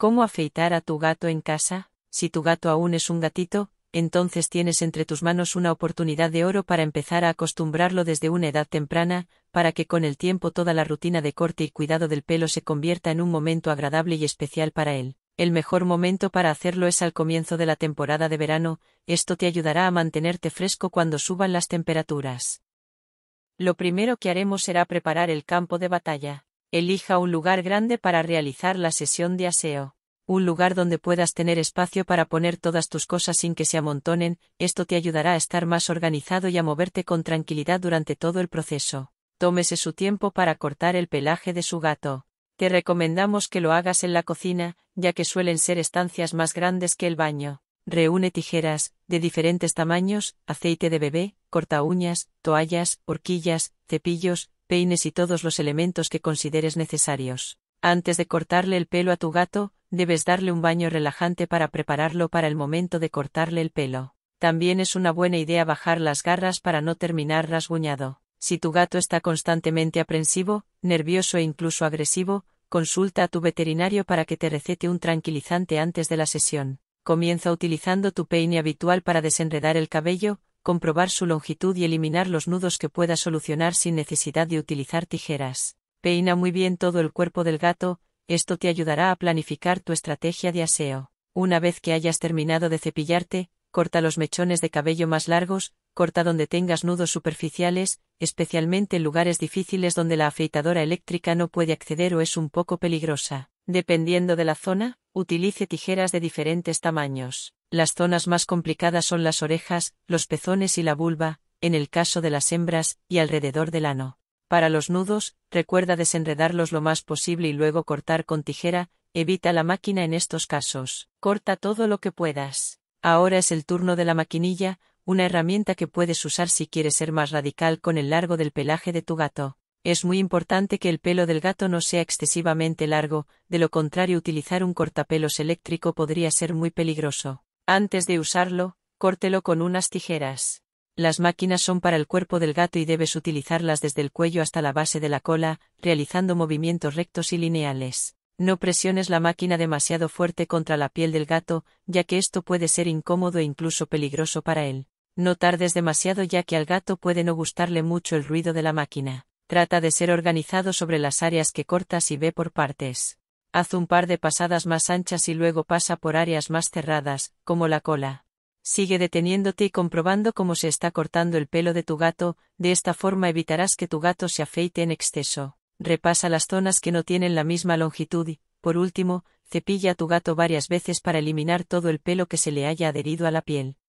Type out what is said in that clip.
¿Cómo afeitar a tu gato en casa? Si tu gato aún es un gatito, entonces tienes entre tus manos una oportunidad de oro para empezar a acostumbrarlo desde una edad temprana, para que con el tiempo toda la rutina de corte y cuidado del pelo se convierta en un momento agradable y especial para él. El mejor momento para hacerlo es al comienzo de la temporada de verano, esto te ayudará a mantenerte fresco cuando suban las temperaturas. Lo primero que haremos será preparar el campo de batalla. Elija un lugar grande para realizar la sesión de aseo. Un lugar donde puedas tener espacio para poner todas tus cosas sin que se amontonen, esto te ayudará a estar más organizado y a moverte con tranquilidad durante todo el proceso. Tómese su tiempo para cortar el pelaje de su gato. Te recomendamos que lo hagas en la cocina, ya que suelen ser estancias más grandes que el baño. Reúne tijeras, de diferentes tamaños, aceite de bebé, corta uñas, toallas, horquillas, cepillos, peines y todos los elementos que consideres necesarios. Antes de cortarle el pelo a tu gato, debes darle un baño relajante para prepararlo para el momento de cortarle el pelo. También es una buena idea bajar las garras para no terminar rasguñado. Si tu gato está constantemente aprensivo, nervioso e incluso agresivo, consulta a tu veterinario para que te recete un tranquilizante antes de la sesión. Comienza utilizando tu peine habitual para desenredar el cabello, comprobar su longitud y eliminar los nudos que pueda solucionar sin necesidad de utilizar tijeras. Peina muy bien todo el cuerpo del gato, esto te ayudará a planificar tu estrategia de aseo. Una vez que hayas terminado de cepillarte, corta los mechones de cabello más largos, corta donde tengas nudos superficiales, especialmente en lugares difíciles donde la afeitadora eléctrica no puede acceder o es un poco peligrosa. Dependiendo de la zona, utilice tijeras de diferentes tamaños. Las zonas más complicadas son las orejas, los pezones y la vulva, en el caso de las hembras, y alrededor del ano. Para los nudos, recuerda desenredarlos lo más posible y luego cortar con tijera, evita la máquina en estos casos. Corta todo lo que puedas. Ahora es el turno de la maquinilla, una herramienta que puedes usar si quieres ser más radical con el largo del pelaje de tu gato. Es muy importante que el pelo del gato no sea excesivamente largo, de lo contrario utilizar un cortapelos eléctrico podría ser muy peligroso. Antes de usarlo, córtelo con unas tijeras. Las máquinas son para el cuerpo del gato y debes utilizarlas desde el cuello hasta la base de la cola, realizando movimientos rectos y lineales. No presiones la máquina demasiado fuerte contra la piel del gato, ya que esto puede ser incómodo e incluso peligroso para él. No tardes demasiado ya que al gato puede no gustarle mucho el ruido de la máquina. Trata de ser organizado sobre las áreas que cortas y ve por partes. Haz un par de pasadas más anchas y luego pasa por áreas más cerradas, como la cola. Sigue deteniéndote y comprobando cómo se está cortando el pelo de tu gato, de esta forma evitarás que tu gato se afeite en exceso. Repasa las zonas que no tienen la misma longitud y, por último, cepilla a tu gato varias veces para eliminar todo el pelo que se le haya adherido a la piel.